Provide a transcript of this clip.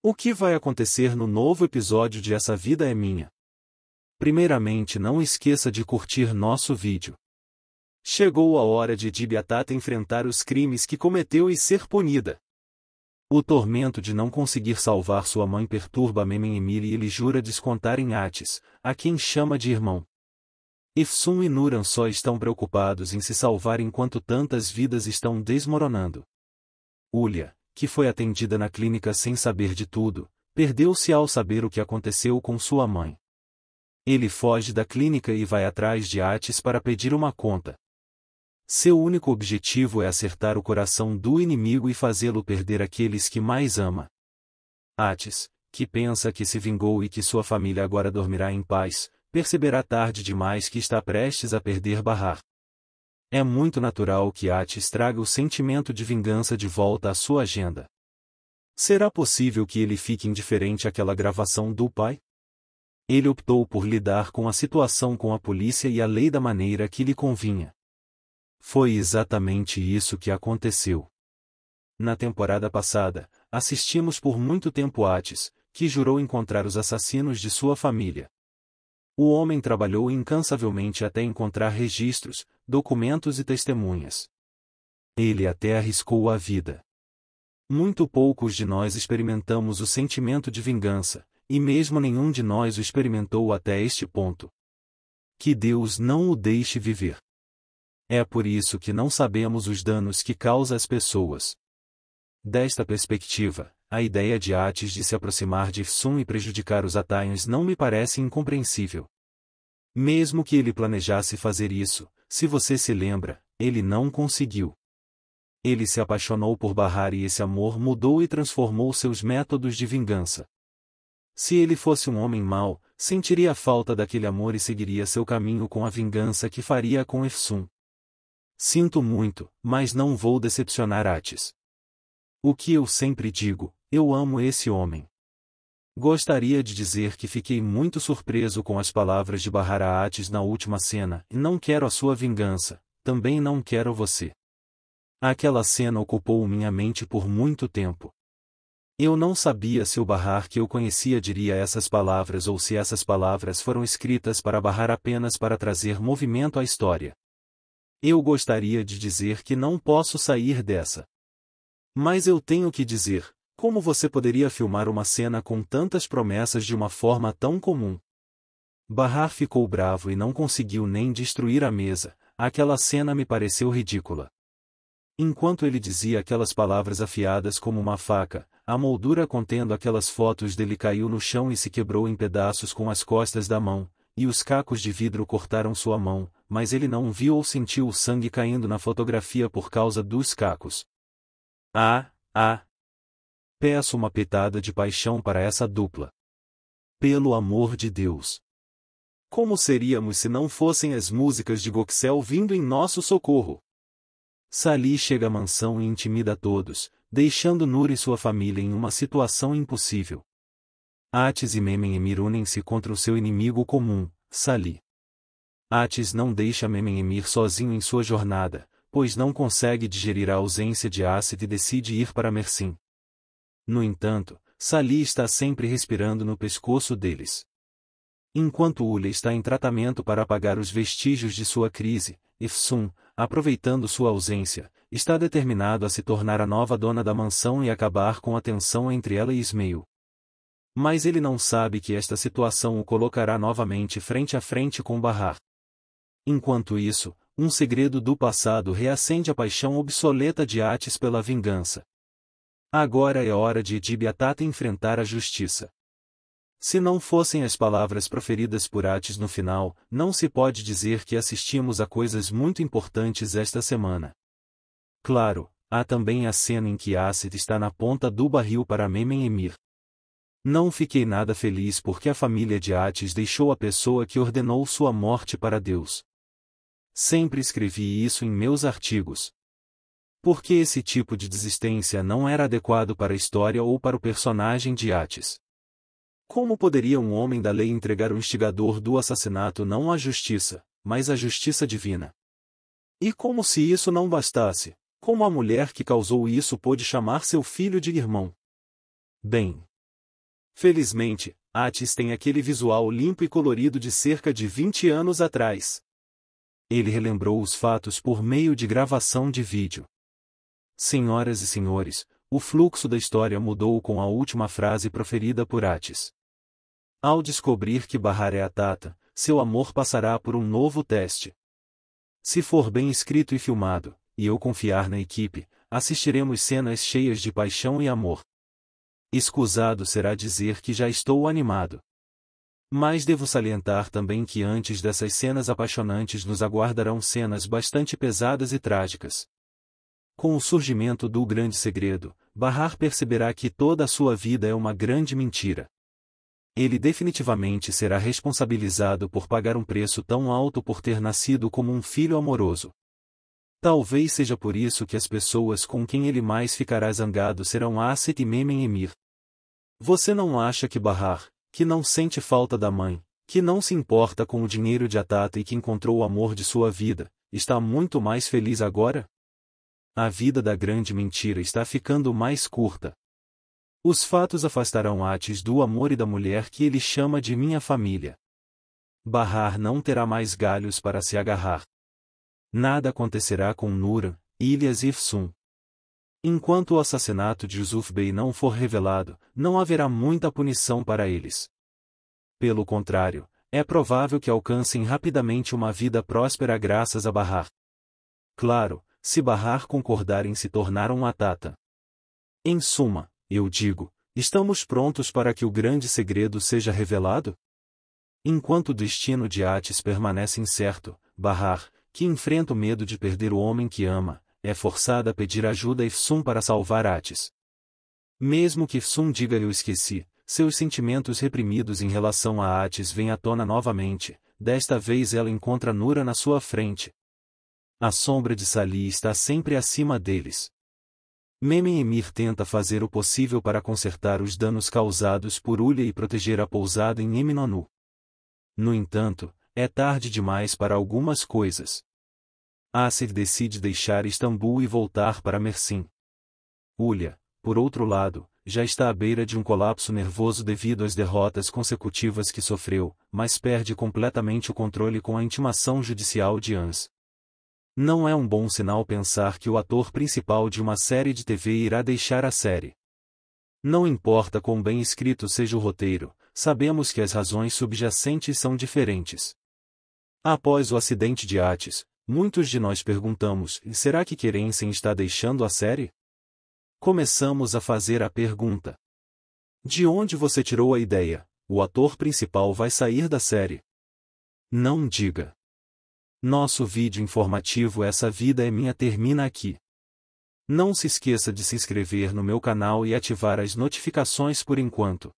O que vai acontecer no novo episódio de Essa Vida é Minha? Primeiramente não esqueça de curtir nosso vídeo. Chegou a hora de Dibiatata enfrentar os crimes que cometeu e ser punida. O tormento de não conseguir salvar sua mãe perturba Memem Mememimir e ele jura descontar em Atis, a quem chama de irmão. Ifsun e Nuran só estão preocupados em se salvar enquanto tantas vidas estão desmoronando. Ulia, que foi atendida na clínica sem saber de tudo, perdeu-se ao saber o que aconteceu com sua mãe. Ele foge da clínica e vai atrás de Atis para pedir uma conta. Seu único objetivo é acertar o coração do inimigo e fazê-lo perder aqueles que mais ama. Atis, que pensa que se vingou e que sua família agora dormirá em paz, perceberá tarde demais que está prestes a perder Barrar. É muito natural que Atis traga o sentimento de vingança de volta à sua agenda. Será possível que ele fique indiferente àquela gravação do pai? Ele optou por lidar com a situação com a polícia e a lei da maneira que lhe convinha. Foi exatamente isso que aconteceu. Na temporada passada, assistimos por muito tempo Atis, que jurou encontrar os assassinos de sua família, o homem trabalhou incansavelmente até encontrar registros, documentos e testemunhas. Ele até arriscou a vida. Muito poucos de nós experimentamos o sentimento de vingança, e mesmo nenhum de nós o experimentou até este ponto. Que Deus não o deixe viver. É por isso que não sabemos os danos que causa às pessoas. Desta perspectiva, a ideia de Atis de se aproximar de Ifsum e prejudicar os Ataions não me parece incompreensível. Mesmo que ele planejasse fazer isso, se você se lembra, ele não conseguiu. Ele se apaixonou por Barrar e esse amor mudou e transformou seus métodos de vingança. Se ele fosse um homem mau, sentiria a falta daquele amor e seguiria seu caminho com a vingança que faria com Efsun. Sinto muito, mas não vou decepcionar Atis. O que eu sempre digo, eu amo esse homem. Gostaria de dizer que fiquei muito surpreso com as palavras de Baharaates na última cena, e não quero a sua vingança, também não quero você. Aquela cena ocupou minha mente por muito tempo. Eu não sabia se o Barrar que eu conhecia diria essas palavras ou se essas palavras foram escritas para Barrar apenas para trazer movimento à história. Eu gostaria de dizer que não posso sair dessa. Mas eu tenho que dizer, como você poderia filmar uma cena com tantas promessas de uma forma tão comum? Barrar ficou bravo e não conseguiu nem destruir a mesa, aquela cena me pareceu ridícula. Enquanto ele dizia aquelas palavras afiadas como uma faca, a moldura contendo aquelas fotos dele caiu no chão e se quebrou em pedaços com as costas da mão, e os cacos de vidro cortaram sua mão, mas ele não viu ou sentiu o sangue caindo na fotografia por causa dos cacos. Ah, ah, Peço uma pitada de paixão para essa dupla. Pelo amor de Deus! Como seríamos se não fossem as músicas de Goxel vindo em nosso socorro? Sali chega à mansão e intimida todos, deixando Nur e sua família em uma situação impossível. Atis e Memem-Emir unem-se contra o seu inimigo comum, Sali. Atis não deixa Memem-Emir sozinho em sua jornada, pois não consegue digerir a ausência de Acid e decide ir para Mersin no entanto, Sali está sempre respirando no pescoço deles. Enquanto Uli está em tratamento para apagar os vestígios de sua crise, Ifsun, aproveitando sua ausência, está determinado a se tornar a nova dona da mansão e acabar com a tensão entre ela e Ismail. Mas ele não sabe que esta situação o colocará novamente frente a frente com Barrar. Enquanto isso, um segredo do passado reacende a paixão obsoleta de Atis pela vingança. Agora é hora de Edibiatata enfrentar a justiça. Se não fossem as palavras proferidas por Ates no final, não se pode dizer que assistimos a coisas muito importantes esta semana. Claro, há também a cena em que Asset está na ponta do barril para Memem Emir. Não fiquei nada feliz porque a família de Ates deixou a pessoa que ordenou sua morte para Deus. Sempre escrevi isso em meus artigos. Porque esse tipo de desistência não era adequado para a história ou para o personagem de Atis. Como poderia um homem da lei entregar o instigador do assassinato não à justiça, mas à justiça divina? E como se isso não bastasse, como a mulher que causou isso pôde chamar seu filho de irmão? Bem. Felizmente, Atis tem aquele visual limpo e colorido de cerca de 20 anos atrás. Ele relembrou os fatos por meio de gravação de vídeo. Senhoras e senhores, o fluxo da história mudou com a última frase proferida por Atis. Ao descobrir que Barrar é a Tata, seu amor passará por um novo teste. Se for bem escrito e filmado, e eu confiar na equipe, assistiremos cenas cheias de paixão e amor. Escusado será dizer que já estou animado. Mas devo salientar também que antes dessas cenas apaixonantes nos aguardarão cenas bastante pesadas e trágicas. Com o surgimento do grande segredo, Barrar perceberá que toda a sua vida é uma grande mentira. Ele definitivamente será responsabilizado por pagar um preço tão alto por ter nascido como um filho amoroso. Talvez seja por isso que as pessoas com quem ele mais ficará zangado serão Asset e Memem Emir. Você não acha que Barrar, que não sente falta da mãe, que não se importa com o dinheiro de Atata e que encontrou o amor de sua vida, está muito mais feliz agora? a vida da grande mentira está ficando mais curta. Os fatos afastarão Ates do amor e da mulher que ele chama de minha família. Barrar não terá mais galhos para se agarrar. Nada acontecerá com Nura, Ilhas e Fsum. Enquanto o assassinato de Yusuf Bey não for revelado, não haverá muita punição para eles. Pelo contrário, é provável que alcancem rapidamente uma vida próspera graças a Barrar. Claro, se barrar concordar em se tornar um atata. Em suma, eu digo, estamos prontos para que o grande segredo seja revelado? Enquanto o destino de Ates permanece incerto, Barrar, que enfrenta o medo de perder o homem que ama, é forçada a pedir ajuda a Ifsum para salvar Ates. Mesmo que Ifsum diga eu esqueci, seus sentimentos reprimidos em relação a Ates vêm à tona novamente, desta vez ela encontra Nura na sua frente, a sombra de Sali está sempre acima deles. Memen Emir tenta fazer o possível para consertar os danos causados por Ulha e proteger a pousada em Eminonu. No entanto, é tarde demais para algumas coisas. Acer decide deixar Istambul e voltar para Mersin. Ulha, por outro lado, já está à beira de um colapso nervoso devido às derrotas consecutivas que sofreu, mas perde completamente o controle com a intimação judicial de Ans. Não é um bom sinal pensar que o ator principal de uma série de TV irá deixar a série. Não importa quão bem escrito seja o roteiro, sabemos que as razões subjacentes são diferentes. Após o acidente de Ates, muitos de nós perguntamos: será que Kerensen está deixando a série? Começamos a fazer a pergunta: De onde você tirou a ideia? O ator principal vai sair da série. Não diga. Nosso vídeo informativo Essa Vida é Minha termina aqui. Não se esqueça de se inscrever no meu canal e ativar as notificações por enquanto.